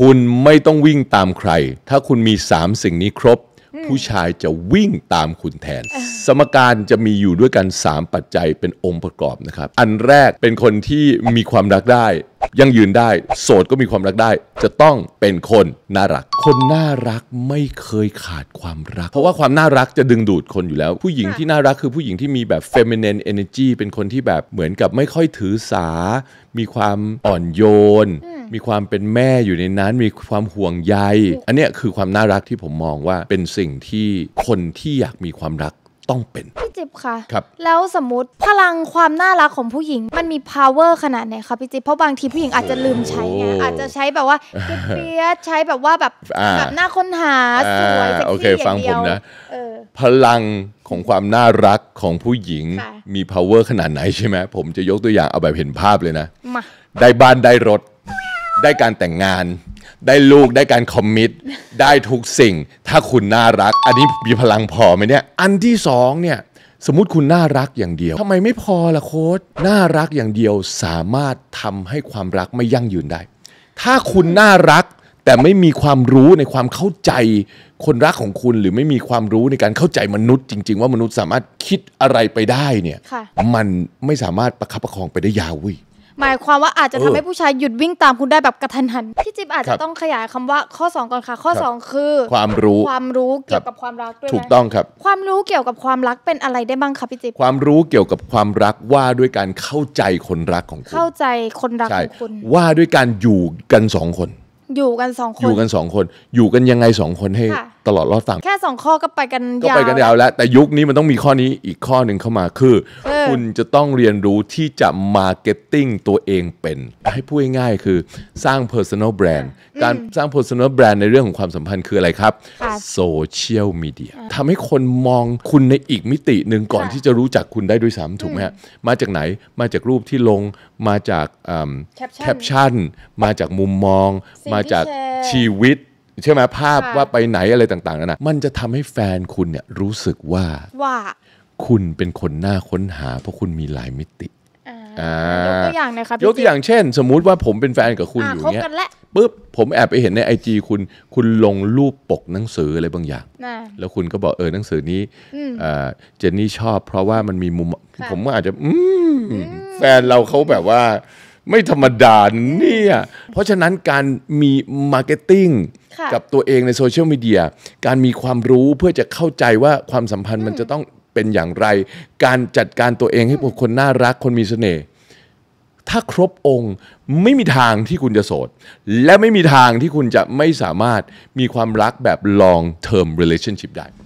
คุณไม่ต้องวิ่งตามใคร ถ้าคุณมีสามสิ่งนี้ครบ ผู้ชายจะวิ่งตามคุณแทน สมการจะมีอยู่ด้วยกัน 3 ปัจจัยเป็นองค์ประกอบนะครับ อันแรกเป็นคนที่มีความรักได้ยังยืนได้โสดก็มีความรักได้จะต้องเป็นคนน่ารัก คนน่ารักไม่เคยขาดความรัก เพราะว่าความน่ารักจะดึงดูดคนอยู่แล้ว ผู้หญิงที่น่ารักคือผู้หญิงที่มีแบบ feminine energy เป็นคนที่แบบเหมือนกับไม่ค่อยถือสา มีความอ่อนโยนมีความเป็นแม่อยู่ในนั้น มีความห่วงใยอันนี้คือความน่ารักที่ผมมองว่าเป็นสิ่งที่คนที่อยากมีความรักต้องเป็น5ค่ะครับแล้วสมมติพลังความน่ารักของผู้หญิงมันมี power ขนาดไหนคะพี่จิ๊บเพราะบางทีผู้หญิงอาจจะลืมใช้ไงออาจจะใช้แบบว่าเปี้ยใช้แบบว่าแบบแบบหน้าค้นหาสวยเซ็กโอเคซี่อฟัย่างเดีผยมวนะพลังของความน่ารักของผู้หญิงมี power ขนาดไหนใช่ไหมผมจะยกตัวอย่างเอาแบบเห็นภาพเลยนะได้บ้านได้รถ ได้การแต่งงาน ได้ลูกได้การคอมมิตได้ทุกสิ่ง ถ้าคุณน่ารักอันนี้มีพลังพอไหมเนี่ยอันที่สองเนี่ยสมมติคุณน่ารักอย่างเดียวทำไมไม่พอล่ะโค้ดน่ารักอย่างเดียวสามารถทำให้ความรักไม่ยั่งยืนได้ ถ้าคุณน่ารักแต่ไม่มีความรู้ในความเข้าใจคนรักของคุณหรือไม่มีความรู้ในการเข้าใจมนุษย์จริงๆ ว่ามนุษย์สามารถคิดอะไรไปได้เนี่ยมันไม่สามารถประคับประคองไปได้ยาววยหมายความว่าอาจจะทำให้ผู้ชายหยุดวิ่งตามคุณ ได้แบบกระทันหันพี่จิ๊บอาจจะต้องขยายคำว่าข้อ 2 ก่อนค่ะ ข้อ 2 คือ ความรู้ความรู้เกี่ยวกับความรักด้วยถูกต้องครับ ความรู้เกี่ยวกับความรักเป็นอะไรได้บ้างคะพี่จิ๊บความรู้เกี่ยวกับความรักว่าด้วยการเข้าใจคนรักของคุณเข้าใจคนรักของคุณ ว่าด้วยการอยู่กันสองคน อยู่กันสองคนอยู่กันสองคน อยู่กันยังไงสองคนให้ตลอดรอดฝั่งแค่สองข้อก็ไปกันยาวไปกันยาวแล้วแต่ยุคนี้มันต้องมีข้อนี้อีกข้อหนึ่งเข้ามาคือ คุณจะต้องเรียนรู้ที่จะมาเก็ตติ้งตัวเองเป็น ให้พูดง่ายๆคือสร้าง personal brand การสร้าง personal brand ในเรื่องของความสัมพันธ์คืออะไรครับโซเชียลมีเดียทำให้คนมองคุณในอีกมิติหนึ่งก่อนที่จะรู้จักคุณได้ด้วยซ้ำถูกไหมฮะ มาจากไหนมาจากรูปที่ลง มาจากแคปชั่น มาจากมุมมอง มาจากชีวิตใช่ไหมภาพว่าไปไหนอะไรต่างๆนั่นนะมันจะทำให้แฟนคุณเนี่ยรู้สึกว่าว่าคุณเป็นคนน่าค้นหา เพราะคุณมีหลายมิติยกตัวอย่างนะครับยกตัวอย่างเช่น สมมุติว่าผมเป็นแฟนกับคุณอยู่เนี้ยปุ๊บผมแอบไปเห็นในไอจีคุณคุณลงรูปปกหนังสืออะไรบางอย่าง แล้วคุณก็บอกเออหนังสือนี้เจนนี่ชอบ เพราะว่ามันมีมุมผมก็อาจจะแฟนเราเขาแบบว่า ไม่ธรรมดาเนี่ยเพราะฉะนั้นการมีมาร์เก็ตติ้งกับตัวเองในโซเชียลมีเดีย การมีความรู้เพื่อจะเข้าใจว่าความสัมพันธ์มันจะต้องเป็นอย่างไร การจัดการตัวเองให้เป็นคนน่ารัก คนมีเสน่ห์ ถ้าครบองค์ไม่มีทางที่คุณจะโสด และไม่มีทางที่คุณจะไม่สามารถมีความรักแบบ long term relationship ได้